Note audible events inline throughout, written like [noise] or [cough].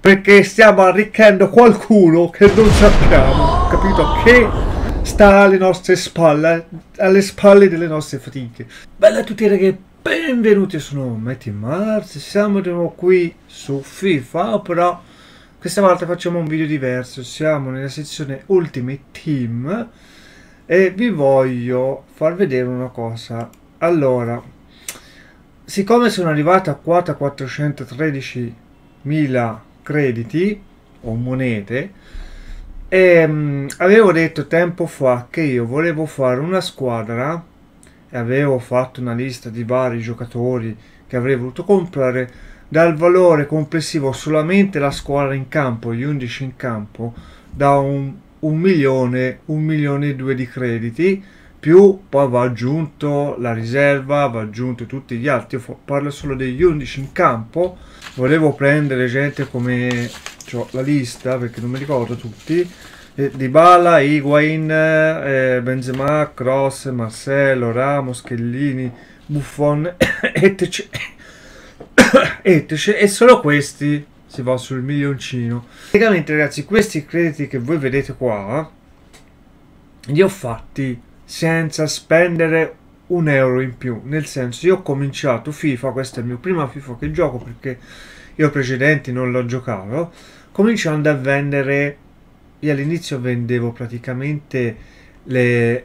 perché stiamo arricchendo qualcuno che non sappiamo, capito? Che sta alle nostre spalle, alle spalle delle nostre fatiche. Bella a tutti ragazzi, benvenuti, sono Matty Mars, siamo di nuovo qui su FIFA, però questa volta facciamo un video diverso, siamo nella sezione Ultimate Team e vi voglio far vedere una cosa. Allora, siccome sono arrivato a quota 413.000 crediti o monete e ehm, avevo detto tempo fa che io volevo fare una squadra e avevo fatto una lista di vari giocatori che avrei voluto comprare dal valore complessivo solamente la squadra in campo gli 11 in campo da un, un milione un milione e due di crediti più poi va aggiunto la riserva, va aggiunto tutti gli altri, io parlo solo degli 11 in campo, volevo prendere gente come cioè, la lista perché non mi ricordo tutti, eh, Dybala, Higuain, eh, Benzema, Cross, Marcello, Ramos, Schellini, Buffon, [coughs] eccetera. [coughs] E solo questi si va sul milioncino. Praticamente ragazzi questi crediti che voi vedete qua, li ho fatti senza spendere un euro in più nel senso io ho cominciato FIFA questa è la mia prima FIFA che gioco perché io precedenti non l'ho giocavo cominciando a vendere io all'inizio vendevo praticamente le, [coughs]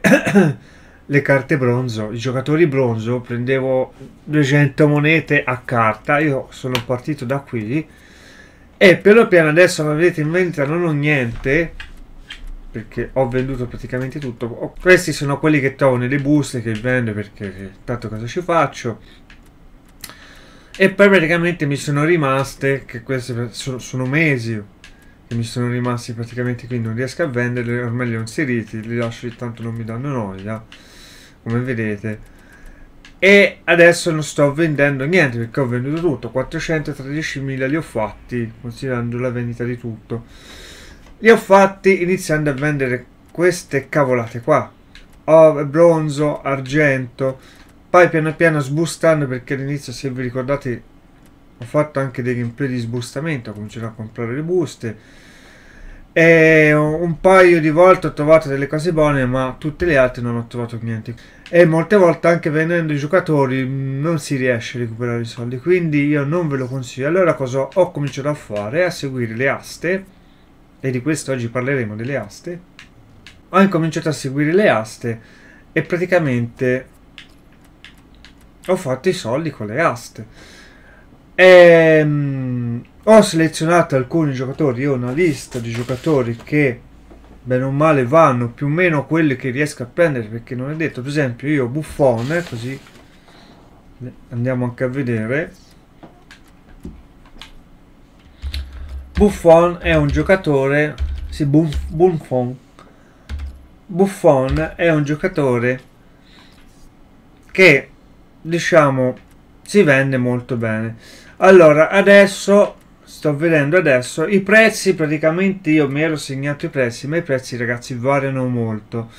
le carte bronzo i giocatori bronzo prendevo 200 monete a carta io sono partito da qui e piano piano adesso come vedete ho niente perché ho venduto praticamente tutto. Questi sono quelli che trovo nelle buste che vendo perché eh, tanto cosa ci faccio. E poi praticamente mi sono rimaste, che queste sono, sono mesi che mi sono rimasti praticamente qui, non riesco a venderle, ormai li ho inseriti, li lascio lì tanto non mi danno noia, come vedete. E adesso non sto vendendo niente perché ho venduto tutto, 413.000 li ho fatti, considerando la vendita di tutto. Li ho fatti iniziando a vendere queste cavolate qua. Ove, bronzo, argento. Poi piano piano sbustando perché all'inizio se vi ricordate ho fatto anche dei gameplay di sbustamento. Ho cominciato a comprare le buste. E un paio di volte ho trovato delle cose buone ma tutte le altre non ho trovato niente e molte volte anche vendendo i giocatori non si riesce a recuperare i soldi quindi io non ve lo consiglio allora cosa ho cominciato a fare a seguire le aste e di questo oggi parleremo delle aste, ho incominciato a seguire le aste e praticamente ho fatto i soldi con le aste. E, um, ho selezionato alcuni giocatori, io ho una lista di giocatori che bene o male vanno più o meno quelli che riesco a prendere perché non è detto, per esempio io Buffone, così andiamo anche a vedere Buffon è un giocatore sì, Buffon Buffon è un giocatore che diciamo si vende molto bene allora adesso sto vedendo adesso i prezzi praticamente io mi ero segnato i prezzi ma i prezzi ragazzi variano molto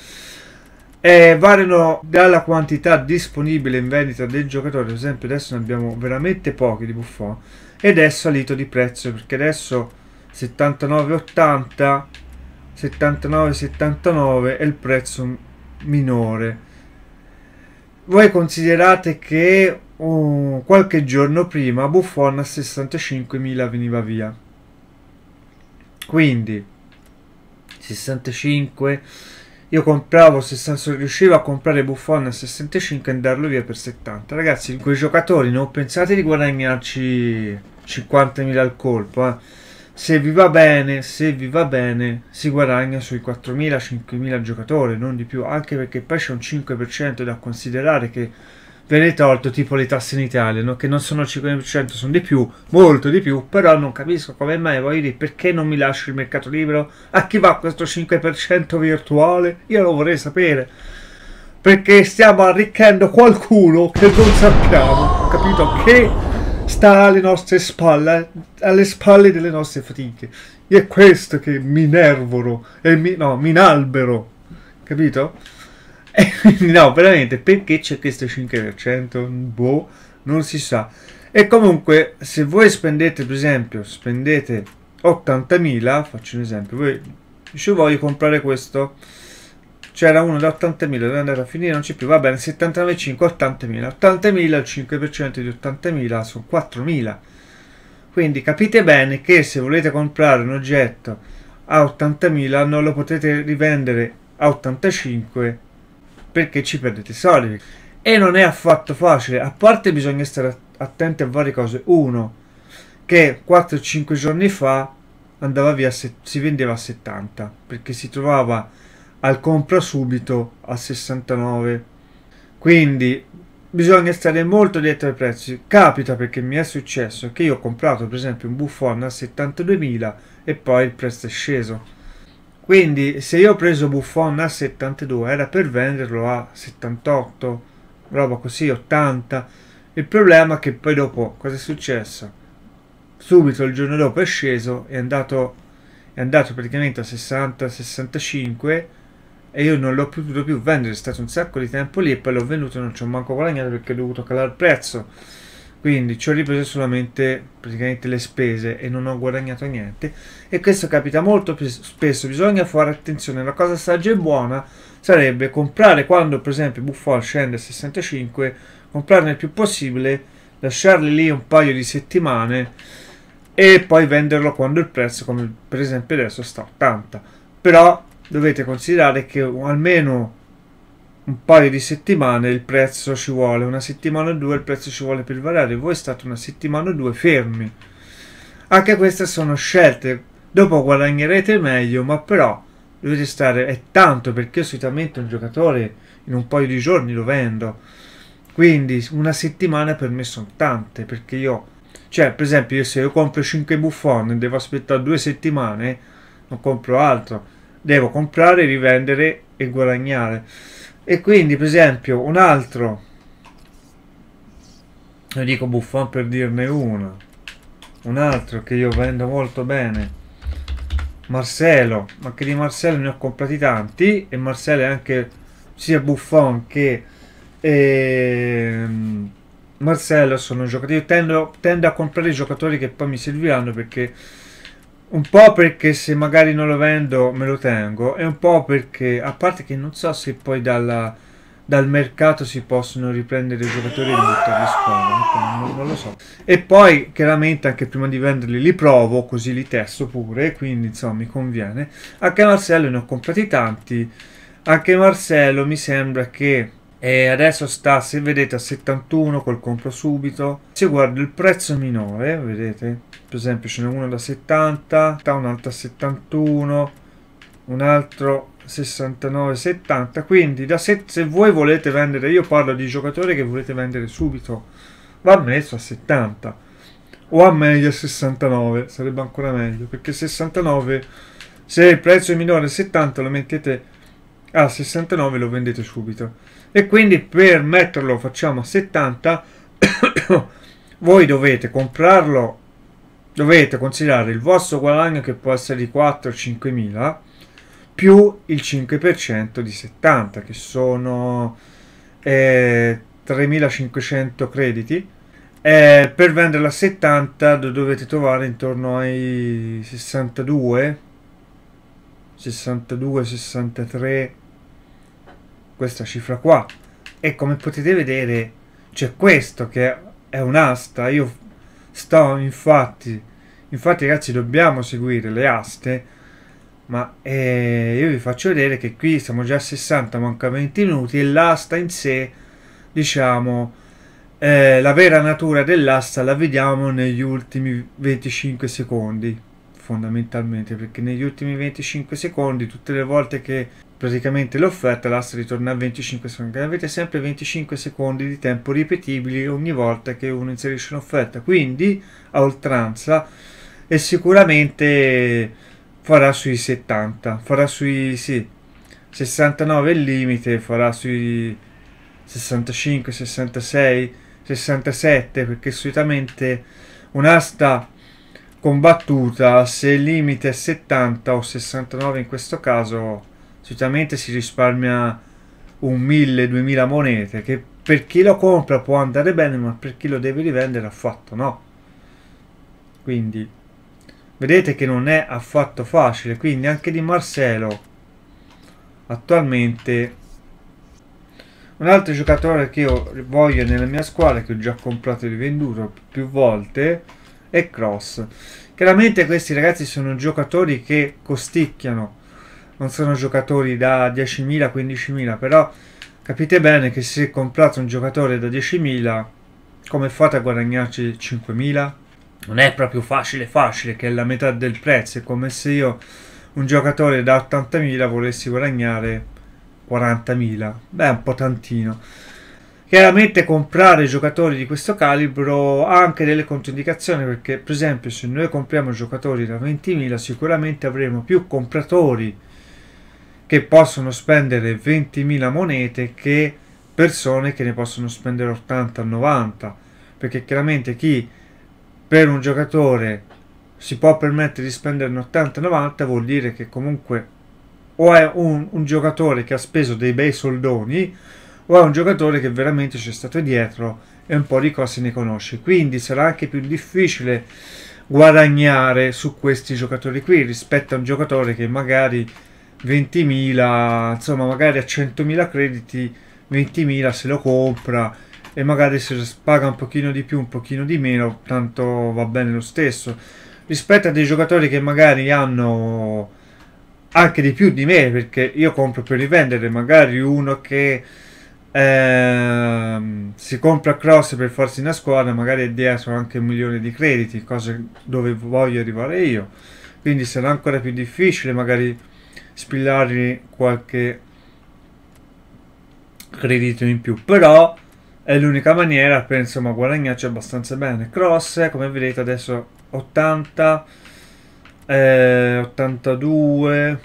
eh, variano dalla quantità disponibile in vendita del giocatore, ad esempio adesso ne abbiamo veramente pochi di Buffon, ed è salito di prezzo perché adesso 79,80, 79,79 è il prezzo minore. Voi considerate che uh, qualche giorno prima Buffon a 65.000 veniva via. Quindi 65 io compravo, se Sanson riusciva a comprare Buffon a 65 e andarlo via per 70. Ragazzi, quei giocatori non pensate di guadagnarci 50.000 al colpo. Eh. Se vi va bene, se vi va bene, si guadagna sui 4.000-5.000 giocatori, non di più. Anche perché poi c'è un 5% da considerare che viene tolto tipo le tasse in Italia, no? che non sono 5%, sono di più, molto di più, però non capisco come mai, voglio dire, perché non mi lascio il mercato libero? A chi va questo 5% virtuale? Io lo vorrei sapere, perché stiamo arricchendo qualcuno che non sappiamo, capito? Che sta alle nostre spalle, alle spalle delle nostre fatiche. E è questo che mi nervoro, e mi, no, mi inalbero, capito? [laughs] no, veramente, perché c'è questo 5%? Boh, non si sa. E comunque, se voi spendete, per esempio, spendete 80.000, faccio un esempio, voi dice voglio comprare questo, c'era uno da 80.000, deve andare a finire, non c'è più, va bene, 79,5, 80.000, 80.000, il 5% di 80.000 sono 4.000. Quindi capite bene che se volete comprare un oggetto a 80.000 non lo potete rivendere a 85 perché ci perdete i soldi. E non è affatto facile, a parte bisogna stare attenti a varie cose. Uno, che 4-5 giorni fa andava via, se, si vendeva a 70, perché si trovava al compra subito a 69. Quindi bisogna stare molto dietro ai prezzi. Capita perché mi è successo che io ho comprato per esempio un buffon a 72.000 e poi il prezzo è sceso quindi se io ho preso Buffon a 72 era per venderlo a 78 roba così 80 il problema è che poi dopo cosa è successo subito il giorno dopo è sceso è andato è andato praticamente a 60 65 e io non l'ho potuto più vendere è stato un sacco di tempo lì e poi l'ho venduto e non ci ho manco guadagnato perché ho dovuto calare il prezzo quindi ci ho ripreso solamente praticamente le spese e non ho guadagnato niente e questo capita molto spesso bisogna fare attenzione la cosa saggia e buona sarebbe comprare quando per esempio Buffon scende a 65 comprarne il più possibile lasciarli lì un paio di settimane e poi venderlo quando il prezzo come per esempio adesso sta a 80 però dovete considerare che almeno un paio di settimane il prezzo ci vuole, una settimana o due il prezzo ci vuole per variare, voi state una settimana o due fermi. Anche queste sono scelte, dopo guadagnerete meglio, ma però dovete stare, è tanto perché io solitamente un giocatore in un paio di giorni lo vendo, quindi una settimana per me sono tante, perché io, cioè per esempio se io compro 5 buffon e devo aspettare due settimane, non compro altro, devo comprare, rivendere e guadagnare. E quindi, per esempio, un altro, io dico Buffon per dirne uno, un altro che io vendo molto bene, Marcello, ma che di Marcello ne ho comprati tanti e Marcello è anche sia Buffon che eh, Marcello sono giocatori. Io tendo, tendo a comprare i giocatori che poi mi serviranno perché un po' perché se magari non lo vendo me lo tengo e un po' perché a parte che non so se poi dalla, dal mercato si possono riprendere i giocatori e buttarli scuola non, non, lo so e poi chiaramente anche prima di venderli li provo così li testo pure quindi insomma mi conviene anche Marcello ne ho comprati tanti anche Marcello mi sembra che e adesso sta se vedete a 71 col compro subito se guardo il prezzo minore vedete per esempio ce n'è uno da 70 un altro a 71 un altro 69 70 quindi se, se, voi volete vendere io parlo di giocatori che volete vendere subito va messo a 70 o a meglio 69 sarebbe ancora meglio perché 69 se il prezzo è minore a 70 lo mettete a ah, 69 lo vendete subito e quindi per metterlo facciamo a 70 [coughs] voi dovete comprarlo dovete considerare il vostro guadagno che può essere di 4 5 mila più il 5% di 70 che sono eh, 3500 crediti eh, per venderla a 70 dovete trovare intorno ai 62 62 63 questa cifra qua e come potete vedere c'è questo che è un'asta io sto infatti infatti ragazzi dobbiamo seguire le aste ma eh, io vi faccio vedere che qui siamo già a 60 manca 20 minuti e l'asta in sé diciamo eh, la vera natura dell'asta la vediamo negli ultimi 25 secondi fondamentalmente perché negli ultimi 25 secondi tutte le volte che praticamente l'offerta, l'asse ritorna a 25 secondi. Avete sempre 25 secondi di tempo ripetibili ogni volta che uno inserisce un'offerta, quindi a oltranza e sicuramente farà sui 70, farà sui sì, 69 il limite, farà sui 65, 66, 67 perché solitamente un'asta combattuta se il limite è 70 o 69 in questo caso solitamente si risparmia un mille, duemila monete che per chi lo compra può andare bene ma per chi lo deve rivendere affatto no quindi vedete che non è affatto facile quindi anche di Marcelo attualmente un altro giocatore che io voglio nella mia squadra che ho già comprato e rivenduto più volte è Cross chiaramente questi ragazzi sono giocatori che costicchiano non sono giocatori da 10.000, 15.000, però capite bene che se comprate un giocatore da 10.000, come fate a guadagnarci 5.000? Non è proprio facile facile, che è la metà del prezzo, è come se io un giocatore da 80.000 volessi guadagnare 40.000, beh un po' tantino. Chiaramente comprare giocatori di questo calibro ha anche delle controindicazioni perché per esempio se noi compriamo giocatori da 20.000 sicuramente avremo più compratori che possono spendere 20.000 monete che persone che ne possono spendere 80-90 perché chiaramente chi per un giocatore si può permettere di spendere 80-90 vuol dire che comunque o è un, un, giocatore che ha speso dei bei soldoni o è un giocatore che veramente c'è stato dietro e un po' di cose ne conosce quindi sarà anche più difficile guadagnare su questi giocatori qui rispetto a un giocatore che magari 20.000, insomma magari a 100.000 crediti 20.000 se lo compra e magari se paga un pochino di più, un pochino di meno, tanto va bene lo stesso. Rispetto a dei giocatori che magari hanno anche di più di me, perché io compro per rivendere, magari uno che eh, si compra cross per farsi una squadra, magari è dietro anche un milione di crediti, cose dove voglio arrivare io. Quindi sarà ancora più difficile magari spillargli qualche credito in più. Però è l'unica maniera per insomma guadagnarci abbastanza bene. Cross, come vedete adesso 80, eh, 82.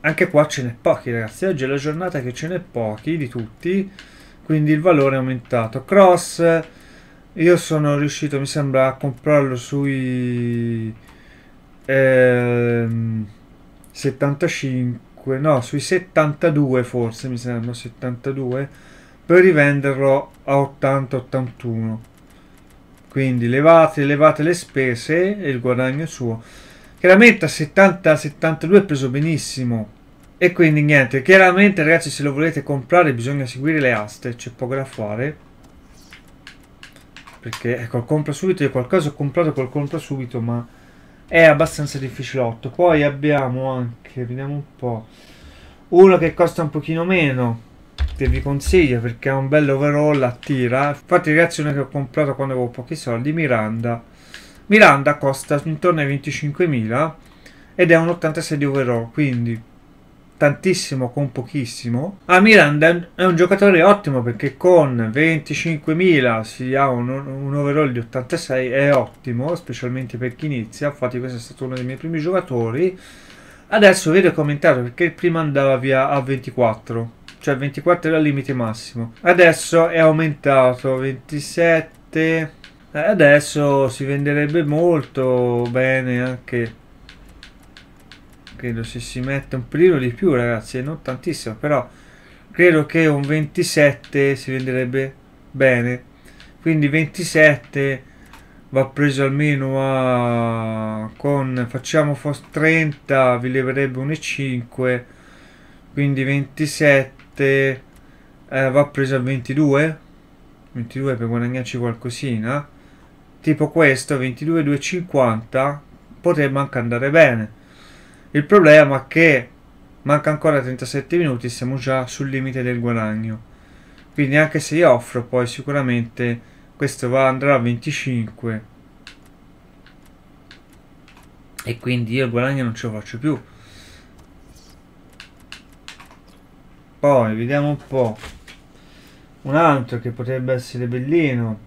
Anche qua ce n'è pochi ragazzi, oggi è la giornata che ce n'è pochi di tutti, quindi il valore è aumentato. Cross, io sono riuscito mi sembra a comprarlo sui... Ehm, 75 no sui 72 forse mi sembra 72 per rivenderlo a 80 81 quindi levate, levate le spese e il guadagno suo chiaramente a 70 72 è preso benissimo e quindi niente chiaramente ragazzi se lo volete comprare bisogna seguire le aste c'è poco da fare perché ecco compra subito io qualcosa ho comprato quel compra subito ma è abbastanza difficilotto. Poi abbiamo anche, vediamo un po', uno che costa un pochino meno, che vi consiglio perché è un bel overall, attira. Infatti ragazzi uno che ho comprato quando avevo pochi soldi, Miranda. Miranda costa intorno ai 25.000 ed è un 86 di overall, quindi tantissimo con pochissimo. A ah, Miranda è un giocatore ottimo perché con 25.000 si ha un, un, overall di 86, è ottimo, specialmente per chi inizia. Infatti questo è stato uno dei miei primi giocatori. Adesso vedo che è aumentato perché prima andava via a 24, cioè 24 era il limite massimo. Adesso è aumentato 27 eh, adesso si venderebbe molto bene anche credo se si mette un pelino di più ragazzi non tantissimo però credo che un 27 si venderebbe bene quindi 27 va preso almeno a con facciamo fos 30 vi leverebbe 1,5 quindi 27 eh, va preso a 22 22 per guadagnarci qualcosina tipo questo 22,250 potrebbe anche andare bene il problema è che manca ancora 37 minuti, siamo già sul limite del guadagno. Quindi anche se io offro poi sicuramente questo va, andrà a 25. E quindi io il guadagno non ce lo faccio più. Poi vediamo un po'. Un altro che potrebbe essere bellino.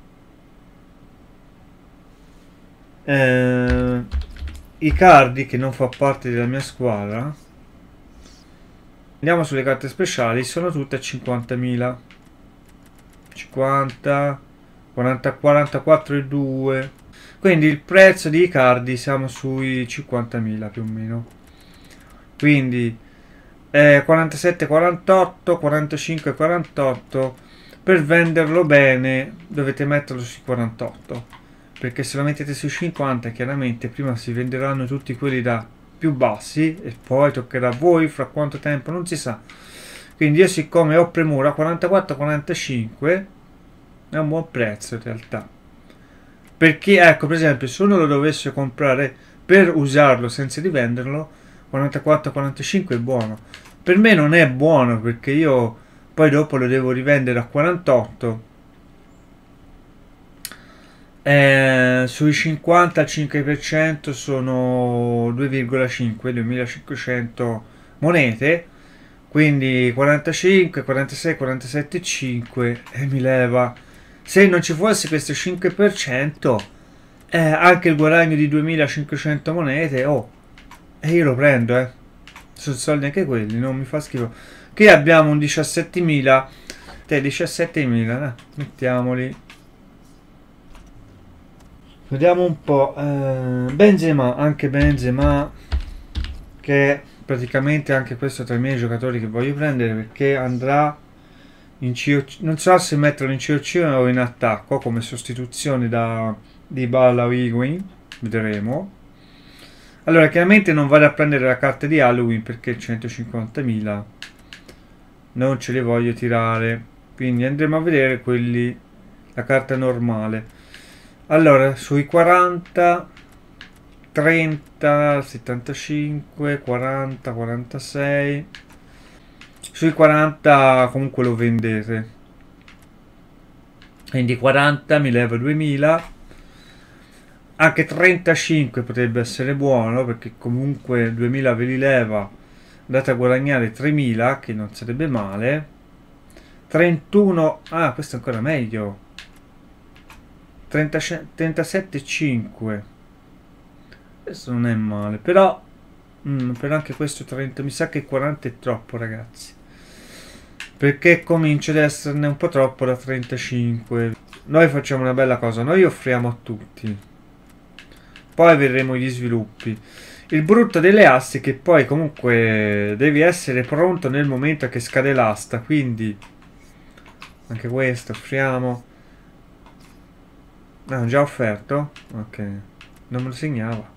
Eh Icardi che non fa parte della mia squadra andiamo sulle carte speciali sono tutte a 50.000 50 40 44 e 2 quindi il prezzo di Icardi siamo sui 50.000 più o meno quindi eh, 47 48 45 48 per venderlo bene dovete metterlo sui 48 perché se la mettete su 50 chiaramente prima si venderanno tutti quelli da più bassi e poi toccherà a voi fra quanto tempo non si sa quindi io siccome ho premura 44 45 è un buon prezzo in realtà perché ecco per esempio se uno lo dovesse comprare per usarlo senza rivenderlo venderlo 44 45 è buono per me non è buono perché io poi dopo lo devo rivendere a 48 eh, sui 50 al 5% sono 2,5 2500 monete quindi 45 46 47 5 e mi leva se non ci fosse questo 5% eh, anche il guadagno di 2500 monete oh e io lo prendo eh sono soldi anche quelli non mi fa schifo qui abbiamo un 17.000 te 17.000 eh, mettiamoli Vediamo un po'. Eh, Benzema, anche Benzema, che è praticamente anche questo tra i miei giocatori che voglio prendere perché andrà in COC, non so se metterlo in COC o in attacco come sostituzione da di Balla o Higuain, vedremo. Allora, chiaramente non vado a prendere la carta di Halloween perché 150.000 non ce le voglio tirare. Quindi andremo a vedere quelli, la carta normale. Allora, sui 40, 30, 75, 40, 46. Sui 40 comunque lo vendete. Quindi 40 mi leva 2000. Anche 35 potrebbe essere buono perché comunque 2000 ve li leva. Andate a guadagnare 3000 che non sarebbe male. 31, ah questo è ancora meglio. 37,5 questo non è male però mm, per anche questo 30 mi sa che 40 è troppo ragazzi perché comincia ad esserne un po' troppo da 35 noi facciamo una bella cosa noi offriamo a tutti poi vedremo gli sviluppi il brutto delle assi è che poi comunque devi essere pronto nel momento che scade l'asta quindi anche questo offriamo No, ah, già offerto? Ok, non me lo segnava.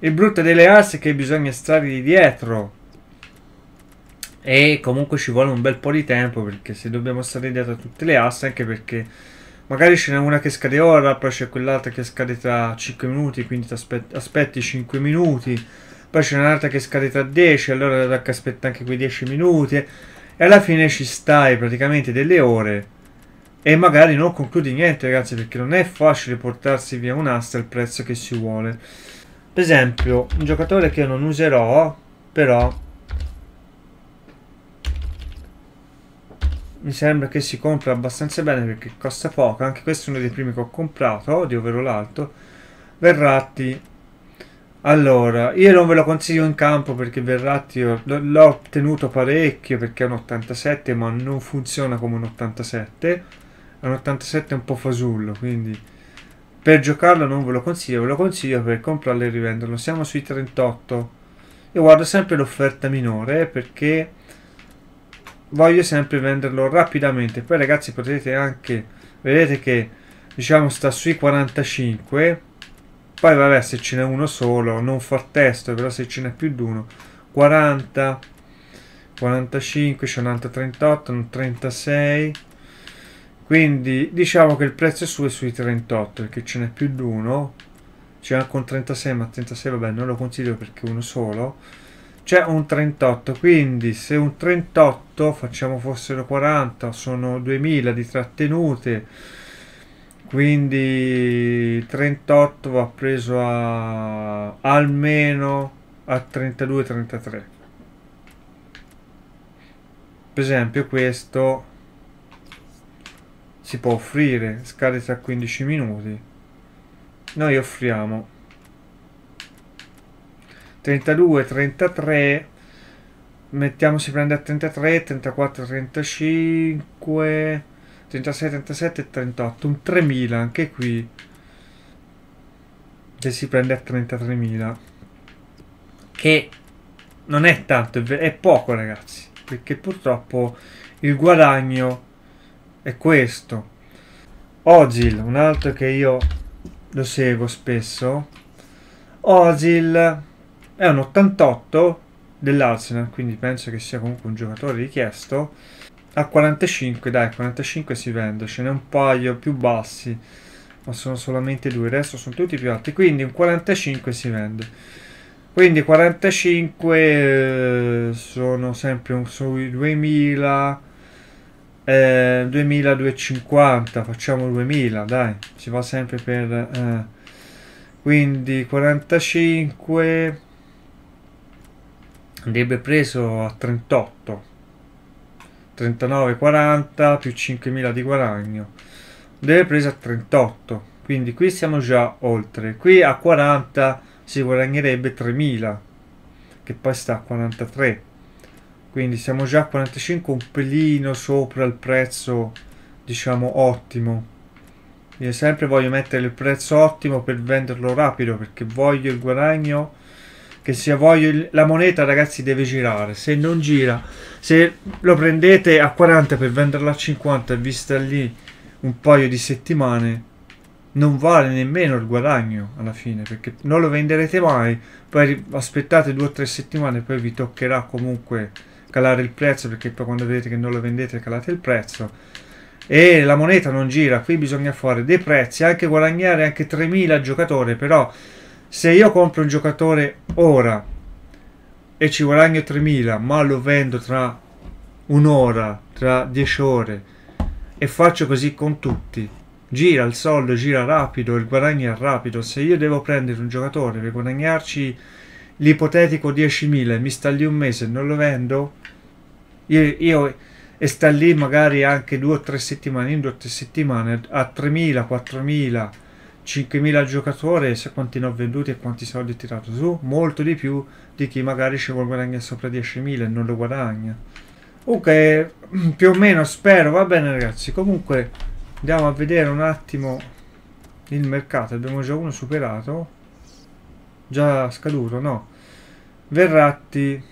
Il brutto delle asse che bisogna stare di dietro. E comunque ci vuole un bel po' di tempo perché se dobbiamo stare dietro a tutte le asse, anche perché magari ce n'è una che scade ora, poi c'è quell'altra che scade tra 5 minuti, quindi aspetti 5 minuti, poi c'è un'altra che scade tra 10, allora aspetta anche quei 10 minuti e alla fine ci stai praticamente delle ore e magari non concludi niente ragazzi perché non è facile portarsi via un'asta al prezzo che si vuole per esempio un giocatore che non userò però mi sembra che si compra abbastanza bene perché costa poco anche questo è uno dei primi che ho comprato odio vero l'alto Verratti allora io non ve lo consiglio in campo perché Verratti l'ho ottenuto parecchio perché è un 87 ma non funziona come un 87 è un 87 un po' fasullo, quindi per giocarlo non ve lo consiglio, ve lo consiglio per comprarlo e rivenderlo. Siamo sui 38. Io guardo sempre l'offerta minore perché voglio sempre venderlo rapidamente. Poi ragazzi potete anche, vedete che diciamo sta sui 45. Poi vabbè se ce n'è uno solo, non fa testo, però se ce n'è più di uno, 40, 45, c'è un altro 38, un 36 quindi diciamo che il prezzo suo è sui 38 perché ce n'è più di uno c'è anche un 36 ma 36 vabbè non lo considero perché uno solo c'è un 38 quindi se un 38 facciamo fossero 40 sono 2000 di trattenute quindi 38 va preso a almeno a 32 33 per esempio questo si può offrire, scade tra 15 minuti. Noi offriamo 32, 33, mettiamo si prende a 33, 34, 35, 36, 37 38, un 3000 anche qui, che si prende a 33.000, che non è tanto, è poco ragazzi, perché purtroppo il guadagno è questo. Ogil, un altro che io lo seguo spesso. Ogil è un 88 dell'Arsenal, quindi penso che sia comunque un giocatore richiesto. A 45, dai, 45 si vende, ce n'è un paio più bassi, ma sono solamente due, il resto sono tutti più alti, quindi un 45 si vende. Quindi 45 eh, sono sempre un, sui 2000 eh, 2250, facciamo 2000, dai, si va sempre per... Eh. Quindi 45 andrebbe preso a 38, 39, 40 più 5000 di guadagno, deve preso a 38, quindi qui siamo già oltre, qui a 40 si guadagnerebbe 3000, che poi sta a 43 quindi siamo già a 45 un pelino sopra il prezzo diciamo ottimo io sempre voglio mettere il prezzo ottimo per venderlo rapido perché voglio il guadagno che sia voglio il, la moneta ragazzi deve girare se non gira se lo prendete a 40 per venderla a 50 e vi sta lì un paio di settimane non vale nemmeno il guadagno alla fine perché non lo venderete mai poi aspettate due o tre settimane poi vi toccherà comunque calare il prezzo perché poi quando vedete che non lo vendete calate il prezzo e la moneta non gira, qui bisogna fare dei prezzi, anche guadagnare anche 3.000 giocatori, però se io compro un giocatore ora e ci guadagno 3.000 ma lo vendo tra un'ora, tra 10 ore e faccio così con tutti, gira il soldo, gira rapido, il guadagno è rapido, se io devo prendere un giocatore per guadagnarci l'ipotetico 10.000 mi sta lì un mese non lo vendo io, io, e sta lì magari anche due o tre settimane in due o tre settimane a 3.000 4.000 5.000 giocatori se quanti ne ho venduti e quanti soldi ho tirato su molto di più di chi magari ci vuole guadagnare sopra 10.000 e non lo guadagna ok [clears throat] più o meno spero va bene ragazzi comunque andiamo a vedere un attimo il mercato abbiamo già uno superato Già scaduto, no. Verratti,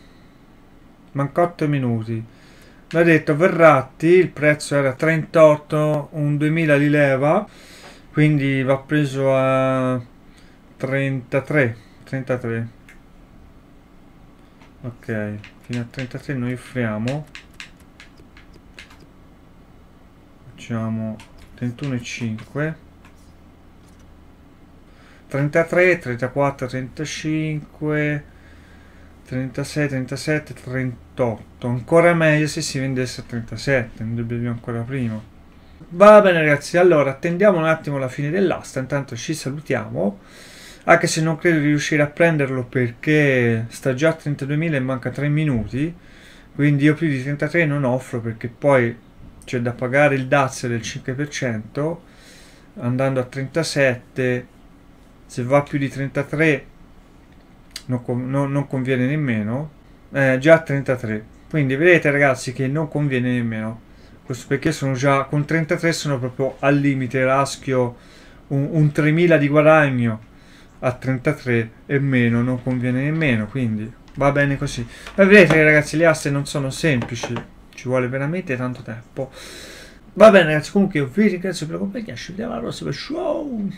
mancò 8 minuti. Mi ha detto Verratti, il prezzo era 38, un 2000 di leva, quindi va preso a 33, 33. Ok, fino a 33 noi offriamo. Facciamo 31,5. 33, 34, 35, 36, 37, 38. Ancora meglio se si vendesse a 37, non dobbiamo ancora prima. Va bene ragazzi, allora attendiamo un attimo la fine dell'asta, intanto ci salutiamo. Anche se non credo di riuscire a prenderlo perché sta già a 32.000 e manca 3 minuti. Quindi io più di 33 non offro perché poi c'è da pagare il dazio del 5% andando a 37 se va più di 33 non, non, non conviene nemmeno eh, già 33 quindi vedete ragazzi che non conviene nemmeno questo perché sono già con 33 sono proprio al limite raschio un, un 3000 di guadagno a 33 e meno non conviene nemmeno quindi va bene così ma vedete ragazzi le aste non sono semplici ci vuole veramente tanto tempo va bene ragazzi comunque io vi ringrazio per la compagnia ci vediamo alla prossima show